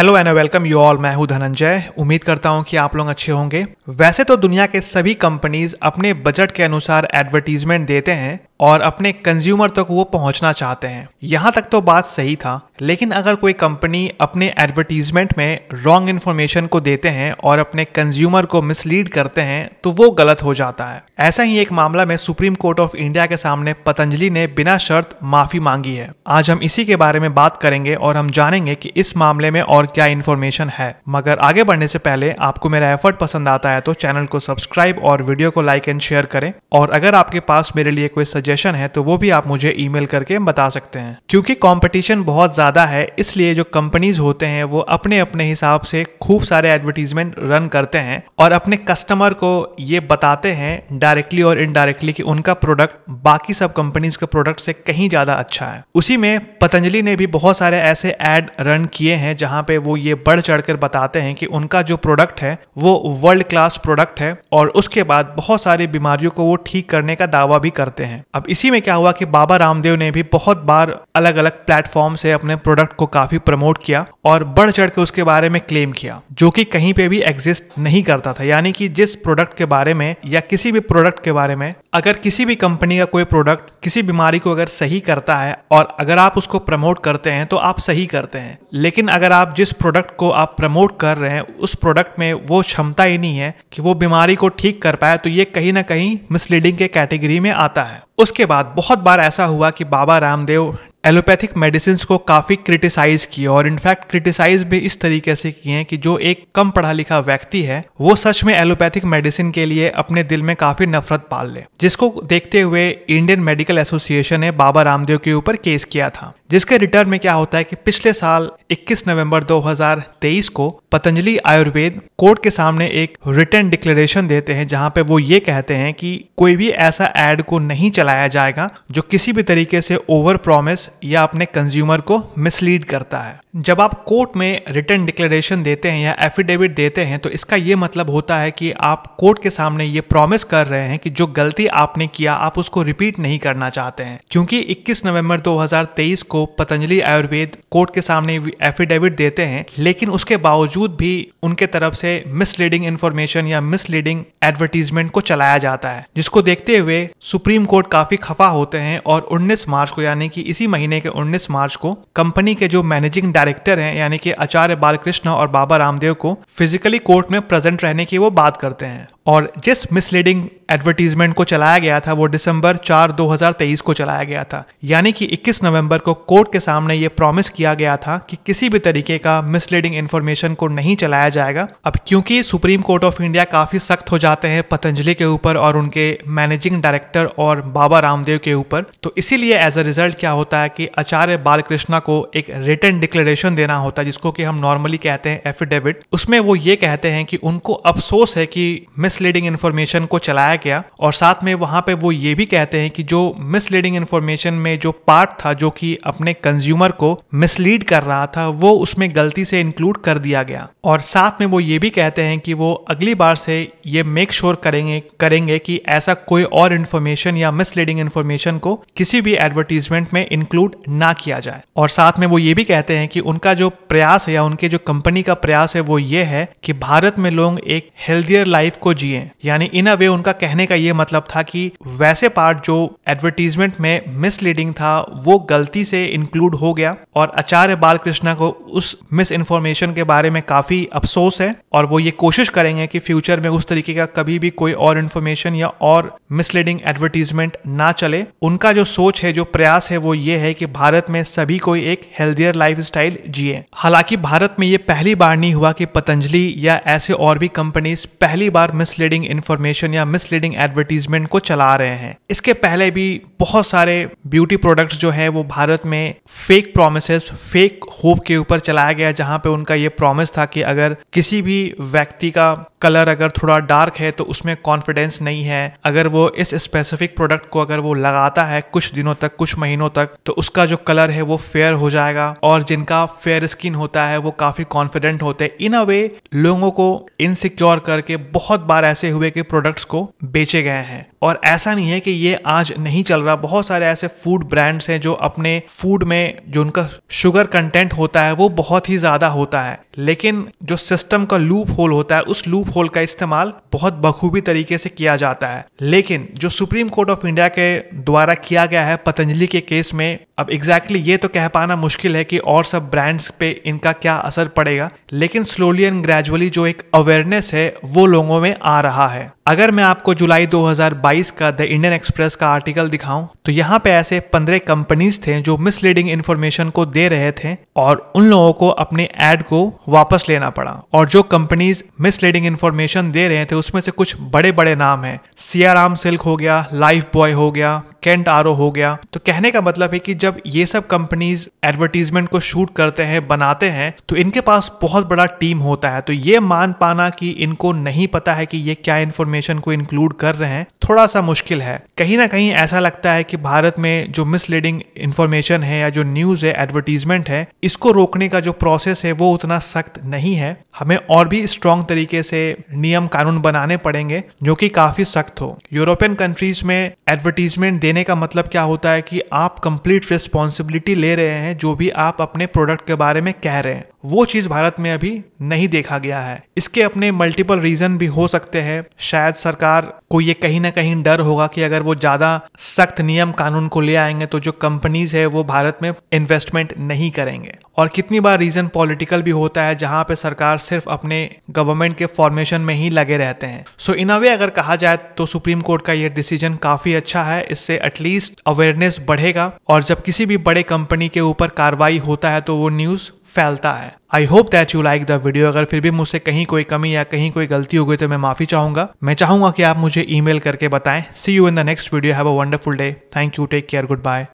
hello and welcome you all मैं हूं धनंजय उम्मीद करता हूं कि आप लोग अच्छे होंगे वैसे तो दुनिया के सभी कंपनीज अपने बजट के अनुसार एडवर्टीजमेंट देते हैं और अपने कंज्यूमर तक वो पहुंचना चाहते हैं यहाँ तक तो बात सही था लेकिन अगर कोई कंपनी अपने एडवर्टीजमेंट में रॉन्ग इन्फॉर्मेशन को देते हैं और अपने कंज्यूमर को मिसलीड करते हैं तो वो गलत हो जाता है ऐसा ही एक मामला में सुप्रीम कोर्ट ऑफ इंडिया के सामने पतंजलि ने बिना शर्त माफी मांगी है आज हम इसी के बारे में बात करेंगे और हम जानेंगे कि इस मामले में और क्या इन्फॉर्मेशन है मगर आगे बढ़ने से पहले आपको मेरा एफर्ट पसंद आता है तो चैनल को सब्सक्राइब और वीडियो को लाइक एंड शेयर करें और अगर आपके पास मेरे लिए कोई सजेशन है तो वो भी आप मुझे ई करके बता सकते हैं क्योंकि कॉम्पिटिशन बहुत ज़्यादा है इसलिए जो कंपनीज होते हैं वो अपने अपने हिसाब से खूब सारे एडवर्टीजमेंट रन करते हैं और अपने कस्टमर को ये बताते हैं डायरेक्टली और इनडायरेक्टली कि उनका प्रोडक्ट बाकी सब कंपनीज के प्रोडक्ट से कहीं ज़्यादा अच्छा है उसी में पतंजलि ने भी बहुत सारे ऐसे एड रन किए हैं जहां पे वो ये बढ़ चढ़ कर बताते हैं कि उनका जो प्रोडक्ट है वो वर्ल्ड क्लास प्रोडक्ट है और उसके बाद बहुत सारी बीमारियों को वो ठीक करने का दावा भी करते हैं अब इसी में क्या हुआ कि बाबा रामदेव ने भी बहुत बार अलग अलग प्लेटफॉर्म से अपने प्रोडक्ट को काफी प्रमोट किया और बढ़ चढ़ के उसके बारे में क्लेम किया जो कि कहीं पे भी एग्जिस्ट नहीं करता था यानी कि जिस प्रोडक्ट के बारे में या किसी भी प्रोडक्ट के बारे में अगर किसी भी कंपनी का कोई प्रोडक्ट किसी बीमारी को अगर सही करता है और अगर आप उसको प्रमोट करते हैं तो आप सही करते हैं लेकिन अगर आप जिस प्रोडक्ट को आप प्रमोट कर रहे हैं उस प्रोडक्ट में वो क्षमता ही नहीं है कि वो बीमारी को ठीक कर पाए तो ये कहीं ना कहीं मिसलीडिंग के कैटेगरी में आता है उसके बाद बहुत बार ऐसा हुआ कि बाबा रामदेव एलोपैथिक मेडिसिन को काफ़ी क्रिटिसाइज़ किया और इनफैक्ट क्रिटिसाइज़ भी इस तरीके से किए हैं कि जो एक कम पढ़ा लिखा व्यक्ति है वो सच में एलोपैथिक मेडिसिन के लिए अपने दिल में काफ़ी नफरत पाल ले जिसको देखते हुए इंडियन मेडिकल एसोसिएशन ने बाबा रामदेव के ऊपर केस किया था जिसके रिटर्न में क्या होता है कि पिछले साल 21 नवंबर 2023 को पतंजलि आयुर्वेद कोर्ट के सामने एक रिटर्न डिक्लेरेशन देते हैं जहां पे वो ये कहते हैं कि कोई भी ऐसा एड को नहीं चलाया जाएगा जो किसी भी तरीके से ओवर प्रॉमिस या अपने कंज्यूमर को मिसलीड करता है जब आप कोर्ट में रिटर्न डिक्लेरेशन देते हैं या एफिडेविट देते हैं तो इसका ये मतलब होता है कि आप कोर्ट के सामने ये प्रॉमिस कर रहे हैं कि जो गलती आपने किया आप उसको रिपीट नहीं करना चाहते हैं क्योंकि 21 नवंबर 2023 को पतंजलि आयुर्वेद कोर्ट के सामने एफिडेविट देते हैं लेकिन उसके बावजूद भी उनके तरफ से मिसलीडिंग इन्फॉर्मेशन या मिसलीडिंग एडवर्टीजमेंट को चलाया जाता है जिसको देखते हुए सुप्रीम कोर्ट काफी खफा होते हैं और उन्नीस मार्च को यानी कि इसी महीने महीने के 19 मार्च को कंपनी के जो मैनेजिंग डायरेक्टर हैं यानी कि आचार्य बालकृष्ण और बाबा रामदेव को फिजिकली कोर्ट में प्रेजेंट रहने की वो बात करते हैं और जिस मिसलीडिंग एडवर्टीजमेंट को चलाया गया था वो दिसंबर 4 2023 को चलाया गया था यानी कि 21 नवंबर को कोर्ट के सामने ये प्रॉमिस किया गया था कि किसी भी तरीके का मिसलीडिंग इन्फॉर्मेशन को नहीं चलाया जाएगा अब क्योंकि सुप्रीम कोर्ट ऑफ इंडिया काफ़ी सख्त हो जाते हैं पतंजलि के ऊपर और उनके मैनेजिंग डायरेक्टर और बाबा रामदेव के ऊपर तो इसीलिए एज अ रिजल्ट क्या होता है कि आचार्य बालकृष्णा को एक रिटर्न डिक्लेरेशन देना होता है जिसको कि हम नॉर्मली कहते हैं एफिडेविट उसमें वो ये कहते हैं कि उनको अफसोस है कि मिसलीडिंग इन्फॉर्मेशन को चलाया गया और साथ में वहां पे वो ये भी कहते हैं कि जो मिसलीडिंग इन्फॉर्मेशन में जो पार्ट था जो कि अपने कंज्यूमर को मिसलीड कर रहा था वो उसमें गलती से इंक्लूड कर दिया गया और साथ में वो ये भी कहते हैं कि वो अगली बार से ये मेक श्योर sure करेंगे करेंगे कि ऐसा कोई और इन्फॉर्मेशन या मिसलीडिंग इन्फॉर्मेशन को किसी भी एडवर्टीजमेंट में इंक्लूड ना किया जाए और साथ में वो ये भी कहते हैं कि उनका जो प्रयास है या उनके जो कंपनी का प्रयास है वो ये है कि भारत में लोग एक हेल्थियर लाइफ को जिए यानी इन अ वे उनका कहने का यह मतलब था कि वैसे पार्ट जो एडवर्टीजमेंट में मिसलीडिंग था वो गलती से इंक्लूड हो गया और आचार्य बालकृष्णा को उस मिस इन्फॉर्मेशन के बारे में काफी अफसोस है और वो ये कोशिश करेंगे कि फ्यूचर में उस तरीके का कभी भी कोई और इन्फॉर्मेशन या और मिसलीडिंग एडवर्टीजमेंट ना चले उनका जो सोच है जो प्रयास है वो ये है कि भारत में सभी कोई एक हेल्थियर लाइफ स्टाइल जिए हालांकि भारत में ये पहली बार नहीं हुआ कि पतंजलि या ऐसे और भी कंपनीज पहली बार मिस मिसलीडिंग इन्फॉर्मेशन या मिसलीडिंग एडवर्टीजमेंट को चला रहे हैं इसके पहले भी बहुत सारे ब्यूटी प्रोडक्ट्स जो हैं वो भारत में फेक प्रोमिस फेक होप के ऊपर चलाया गया जहाँ पे उनका ये प्रॉमिस था कि अगर किसी भी व्यक्ति का कलर अगर थोड़ा डार्क है तो उसमें कॉन्फिडेंस नहीं है अगर वो इस स्पेसिफिक प्रोडक्ट को अगर वो लगाता है कुछ दिनों तक कुछ महीनों तक तो उसका जो कलर है वो फेयर हो जाएगा और जिनका फेयर स्किन होता है वो काफी कॉन्फिडेंट होते हैं इन अ वे लोगों को इनसिक्योर करके बहुत बार बार ऐसे हुए कि प्रोडक्ट्स को बेचे गए हैं और ऐसा नहीं है कि ये आज नहीं चल रहा बहुत सारे ऐसे फूड ब्रांड्स हैं जो अपने फूड में जो उनका शुगर कंटेंट होता है वो बहुत ही ज़्यादा होता है लेकिन जो सिस्टम का लूप होल होता है उस लूप होल का इस्तेमाल बहुत बखूबी तरीके से किया जाता है लेकिन जो सुप्रीम कोर्ट ऑफ इंडिया के द्वारा किया गया है पतंजलि के केस में अब एग्जैक्टली exactly ये तो कह पाना मुश्किल है कि और सब ब्रांड्स पे इनका क्या असर पड़ेगा लेकिन स्लोली एंड ग्रेजुअली जो एक अवेयरनेस है वो लोगों में आ रहा है अगर मैं आपको जुलाई 2022 का द इंडियन एक्सप्रेस का आर्टिकल दिखाऊं तो यहाँ पे ऐसे पंद्रह कंपनीज थे जो मिसलीडिंग इन्फॉर्मेशन को दे रहे थे और उन लोगों को अपने एड को वापस लेना पड़ा और जो कंपनीज मिसलीडिंग इन्फॉर्मेशन दे रहे थे उसमें से कुछ बड़े बड़े नाम हैं सियाराम सिल्क हो गया लाइफ बॉय हो गया कैंट आरो हो गया तो कहने का मतलब है कि जब ये सब कंपनीज एडवर्टीजमेंट को शूट करते हैं बनाते हैं तो इनके पास बहुत बड़ा टीम होता है तो ये मान पाना कि इनको नहीं पता है कि ये क्या इन्फॉर्मेशन डेस्टिनेशन को इंक्लूड कर रहे हैं थोड़ा सा मुश्किल है कहीं ना कहीं ऐसा लगता है कि भारत में जो मिसलीडिंग इन्फॉर्मेशन है या जो न्यूज़ है एडवर्टीजमेंट है इसको रोकने का जो प्रोसेस है वो उतना सख्त नहीं है हमें और भी स्ट्रॉन्ग तरीके से नियम कानून बनाने पड़ेंगे जो कि काफ़ी सख्त हो यूरोपियन कंट्रीज में एडवर्टीजमेंट देने का मतलब क्या होता है कि आप कंप्लीट रिस्पॉन्सिबिलिटी ले रहे हैं जो भी आप अपने प्रोडक्ट के बारे में कह रहे हैं वो चीज़ भारत में अभी नहीं देखा गया है इसके अपने मल्टीपल रीज़न भी हो सकते हैं शायद सरकार को ये कहीं ना कहीं डर होगा कि अगर वो ज़्यादा सख्त नियम कानून को ले आएंगे तो जो कंपनीज है वो भारत में इन्वेस्टमेंट नहीं करेंगे और कितनी बार रीज़न पॉलिटिकल भी होता है जहां पे सरकार सिर्फ अपने गवर्नमेंट के फॉर्मेशन में ही लगे रहते हैं सो इन अ वे अगर कहा जाए तो सुप्रीम कोर्ट का ये डिसीजन काफ़ी अच्छा है इससे एटलीस्ट अवेयरनेस बढ़ेगा और जब किसी भी बड़े कंपनी के ऊपर कार्रवाई होता है तो वो न्यूज़ फैलता है है I hope that you like the video अगर फिर भी मुझसे कहीं कोई कमी या कहीं कोई गलती हो गई तो मैं माफी चाहूंगा मैं चाहूंगा कि आप मुझे ईमेल करके बताएं see you in the next video have a wonderful day thank you take care good bye